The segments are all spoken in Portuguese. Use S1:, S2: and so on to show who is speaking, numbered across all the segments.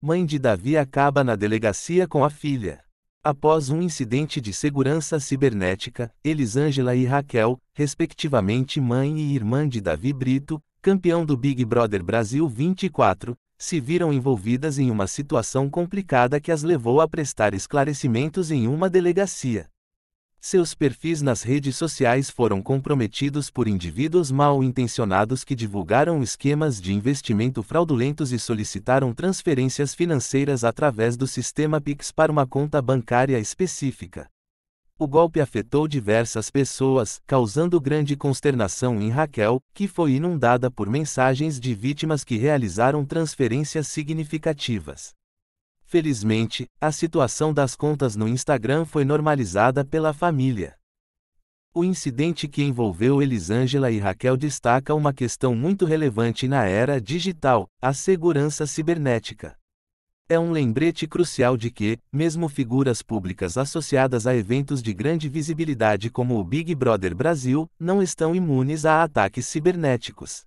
S1: Mãe de Davi acaba na delegacia com a filha. Após um incidente de segurança cibernética, Elisângela e Raquel, respectivamente mãe e irmã de Davi Brito, campeão do Big Brother Brasil 24, se viram envolvidas em uma situação complicada que as levou a prestar esclarecimentos em uma delegacia. Seus perfis nas redes sociais foram comprometidos por indivíduos mal intencionados que divulgaram esquemas de investimento fraudulentos e solicitaram transferências financeiras através do sistema Pix para uma conta bancária específica. O golpe afetou diversas pessoas, causando grande consternação em Raquel, que foi inundada por mensagens de vítimas que realizaram transferências significativas. Felizmente, a situação das contas no Instagram foi normalizada pela família. O incidente que envolveu Elisângela e Raquel destaca uma questão muito relevante na era digital: a segurança cibernética. É um lembrete crucial de que, mesmo figuras públicas associadas a eventos de grande visibilidade como o Big Brother Brasil, não estão imunes a ataques cibernéticos.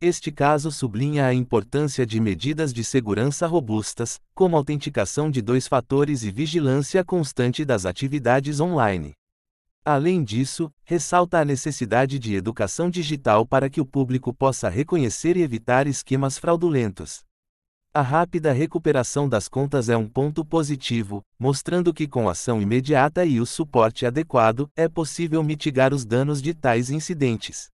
S1: Este caso sublinha a importância de medidas de segurança robustas, como autenticação de dois fatores e vigilância constante das atividades online. Além disso, ressalta a necessidade de educação digital para que o público possa reconhecer e evitar esquemas fraudulentos. A rápida recuperação das contas é um ponto positivo, mostrando que com ação imediata e o suporte adequado, é possível mitigar os danos de tais incidentes.